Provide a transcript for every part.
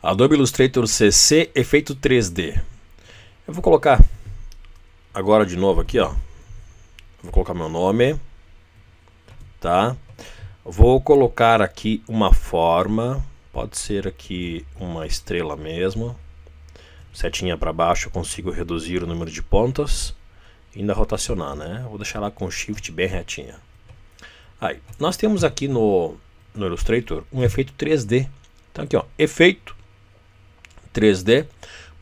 Adobe Illustrator CC efeito 3D. Eu vou colocar agora de novo aqui, ó. Vou colocar meu nome, tá? Vou colocar aqui uma forma, pode ser aqui uma estrela mesmo. Setinha para baixo eu consigo reduzir o número de pontas e ainda rotacionar, né? Vou deixar lá com shift bem retinha. Aí, nós temos aqui no, no Illustrator um efeito 3D. Então aqui, ó, efeito 3D,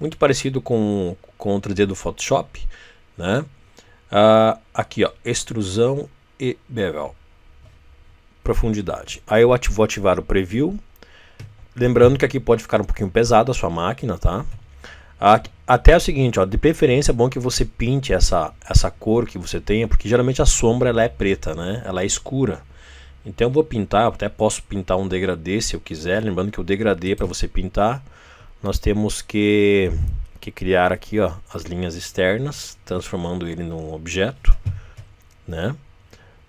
muito parecido com, com o 3D do Photoshop, né? Uh, aqui, ó, extrusão e bevel, profundidade. Aí eu ativo, vou ativar o preview, lembrando que aqui pode ficar um pouquinho pesado a sua máquina, tá? Até é o seguinte, ó, de preferência é bom que você pinte essa, essa cor que você tenha, porque geralmente a sombra ela é preta, né? Ela é escura. Então eu vou pintar, até posso pintar um degradê se eu quiser, lembrando que o degradê é para você pintar nós temos que, que criar aqui ó, as linhas externas, transformando ele num objeto, né?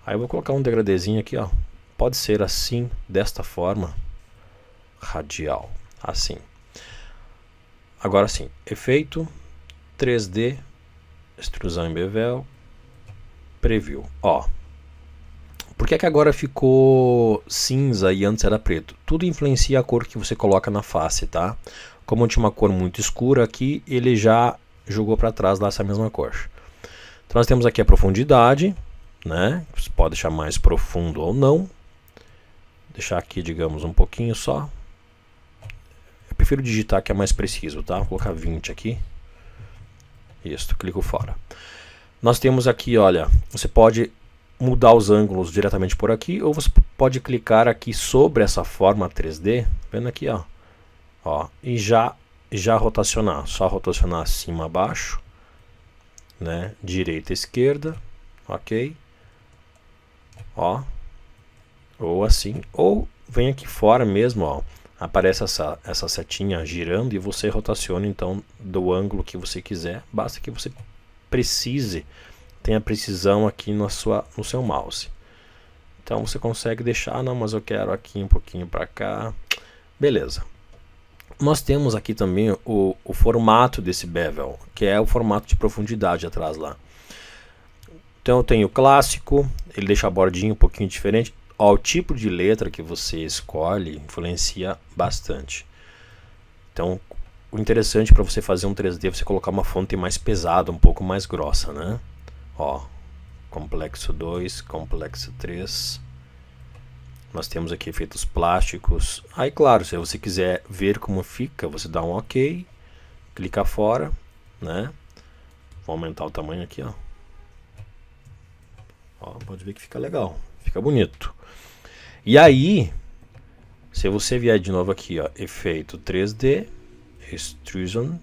Aí eu vou colocar um degradêzinho aqui, ó. Pode ser assim, desta forma, radial, assim. Agora sim, efeito 3D, extrusão em bevel, preview, ó. Por que, é que agora ficou cinza e antes era preto? Tudo influencia a cor que você coloca na face, tá? Como tinha uma cor muito escura aqui, ele já jogou para trás lá essa mesma cor. Então nós temos aqui a profundidade, né? Você pode deixar mais profundo ou não. Deixar aqui, digamos, um pouquinho só. Eu prefiro digitar que é mais preciso, tá? Vou colocar 20 aqui. Isso, clico fora. Nós temos aqui, olha, você pode mudar os ângulos diretamente por aqui ou você pode clicar aqui sobre essa forma 3D, vendo aqui, ó ó, e já já rotacionar, só rotacionar acima abaixo, né? Direita esquerda, ok? Ó, ou assim, ou vem aqui fora mesmo, ó. Aparece essa, essa setinha girando e você rotaciona então do ângulo que você quiser. Basta que você precise, tenha precisão aqui na sua, no seu mouse. Então você consegue deixar, ah, não, mas eu quero aqui um pouquinho para cá. Beleza nós temos aqui também o, o formato desse bevel, que é o formato de profundidade atrás lá. Então eu tenho o clássico, ele deixa a bordinha um pouquinho diferente. Ó, o tipo de letra que você escolhe influencia bastante. Então, o interessante para você fazer um 3D é você colocar uma fonte mais pesada, um pouco mais grossa, né? Ó, complexo 2, complexo 3. Nós temos aqui efeitos plásticos. Aí, claro, se você quiser ver como fica, você dá um OK, clica fora, né? Vou aumentar o tamanho aqui, ó. ó pode ver que fica legal, fica bonito. E aí, se você vier de novo aqui, ó, efeito 3D, extrusion,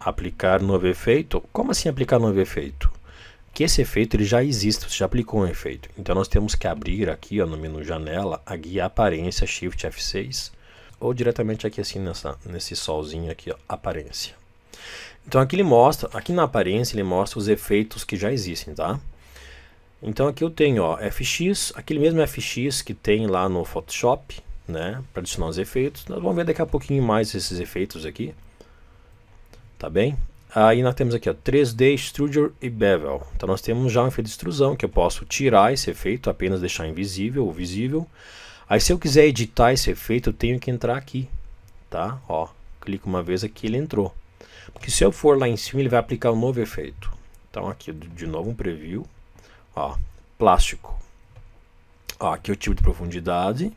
aplicar novo efeito. Como assim aplicar novo efeito? que esse efeito ele já existe, você já aplicou um efeito. Então nós temos que abrir aqui ó, no menu janela, a guia aparência, Shift F6, ou diretamente aqui assim nessa, nesse solzinho aqui, ó, aparência. Então aqui ele mostra, aqui na aparência ele mostra os efeitos que já existem, tá? Então aqui eu tenho ó, FX, aquele mesmo FX que tem lá no Photoshop, né, para adicionar os efeitos. Nós vamos ver daqui a pouquinho mais esses efeitos aqui, tá bem? Aí nós temos aqui ó, 3D, Extruder e Bevel. Então nós temos já um efeito de extrusão que eu posso tirar esse efeito, apenas deixar invisível ou visível. Aí se eu quiser editar esse efeito, eu tenho que entrar aqui, tá? Ó, clico uma vez aqui, ele entrou. Porque se eu for lá em cima, ele vai aplicar um novo efeito. Então aqui de novo um preview, ó, plástico. Ó, aqui é o tipo de profundidade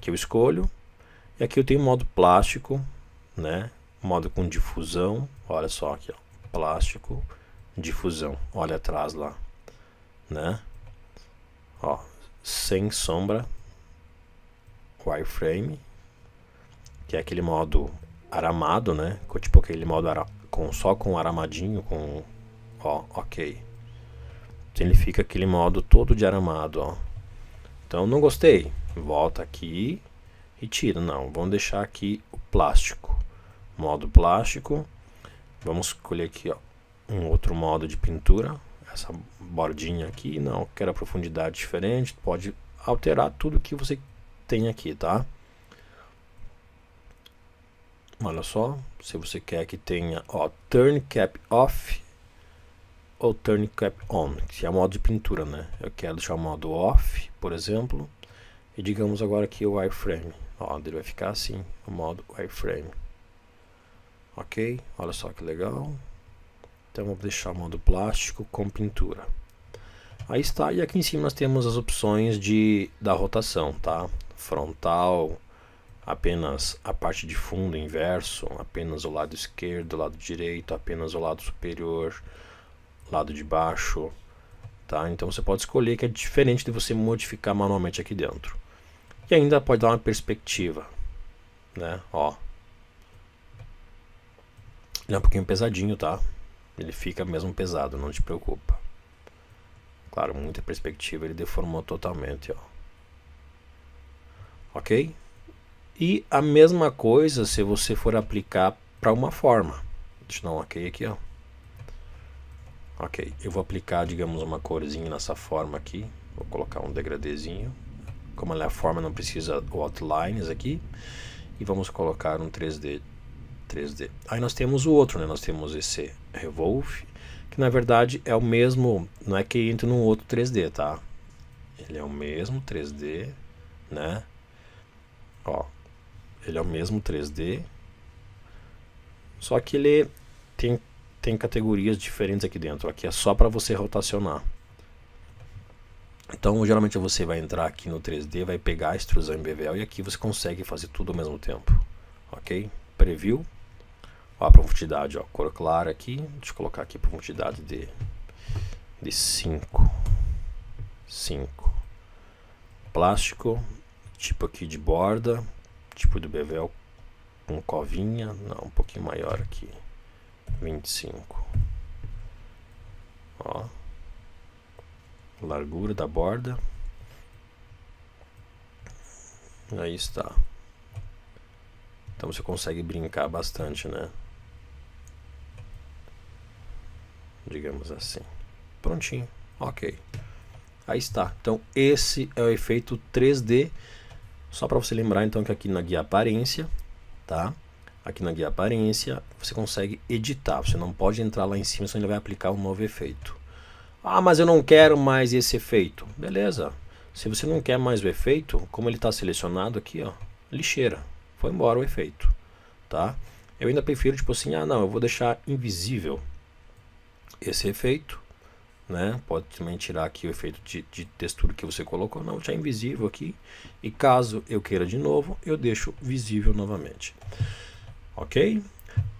que eu escolho. E aqui eu tenho modo plástico, né? modo com difusão, olha só aqui, ó, plástico, difusão, olha atrás lá, né? Ó, sem sombra, wireframe, que é aquele modo aramado, né? Tipo aquele modo ara com, só com aramadinho, com, ó, ok. Então ele fica aquele modo todo de aramado, ó. Então não gostei, volta aqui e tira, não, vamos deixar aqui o plástico modo plástico. Vamos escolher aqui ó, um outro modo de pintura. Essa bordinha aqui, não quero a profundidade diferente. Pode alterar tudo que você tem aqui, tá? Olha só, se você quer que tenha ó, turn cap off ou turn cap on, que é modo de pintura, né? Eu quero deixar o modo off, por exemplo, e digamos agora aqui o wireframe. Ó, ele vai ficar assim, o modo wireframe ok? Olha só que legal. Então vou deixar modo plástico com pintura. Aí está, e aqui em cima nós temos as opções de, da rotação, tá? Frontal, apenas a parte de fundo inverso, apenas o lado esquerdo, lado direito, apenas o lado superior, lado de baixo, tá? Então você pode escolher que é diferente de você modificar manualmente aqui dentro. E ainda pode dar uma perspectiva, né? Ó, ele é um pouquinho pesadinho, tá? Ele fica mesmo pesado, não te preocupa. Claro, muita perspectiva, ele deformou totalmente, ó. Ok? E a mesma coisa se você for aplicar para uma forma. Deixa eu dar um ok aqui, ó. Ok, eu vou aplicar, digamos, uma corzinha nessa forma aqui. Vou colocar um degradêzinho. Como ela é a forma, não precisa outlines aqui. E vamos colocar um 3D 3D. Aí nós temos o outro, né? Nós temos esse Revolve, que na verdade é o mesmo, não é que entra num outro 3D, tá? Ele é o mesmo 3D, né? Ó, ele é o mesmo 3D, só que ele tem, tem categorias diferentes aqui dentro. Aqui é só para você rotacionar. Então, geralmente você vai entrar aqui no 3D, vai pegar a extrusão em BVL e aqui você consegue fazer tudo ao mesmo tempo. Ok? Preview a profundidade, ó, cor clara aqui, deixa eu colocar aqui profundidade de, de 5, 5, plástico, tipo aqui de borda, tipo do bevel com covinha, não, um pouquinho maior aqui, 25, ó, largura da borda, aí está, então você consegue brincar bastante, né? digamos assim. Prontinho, ok. Aí está. Então esse é o efeito 3D. Só para você lembrar então que aqui na guia aparência, tá? Aqui na guia aparência você consegue editar. Você não pode entrar lá em cima, senão ele vai aplicar um novo efeito. Ah, mas eu não quero mais esse efeito. Beleza. Se você não quer mais o efeito, como ele está selecionado aqui, ó, lixeira. Foi embora o efeito, tá? Eu ainda prefiro tipo assim, ah não, eu vou deixar invisível esse efeito, né? Pode também tirar aqui o efeito de, de textura que você colocou, não, já é invisível aqui. E caso eu queira de novo, eu deixo visível novamente. Ok?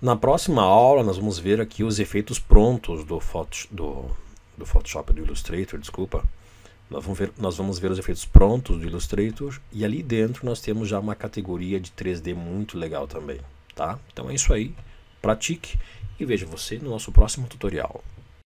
Na próxima aula nós vamos ver aqui os efeitos prontos do, foto, do, do Photoshop, do Illustrator, desculpa. Nós vamos, ver, nós vamos ver os efeitos prontos do Illustrator e ali dentro nós temos já uma categoria de 3D muito legal também, tá? Então é isso aí, pratique e vejo você no nosso próximo tutorial.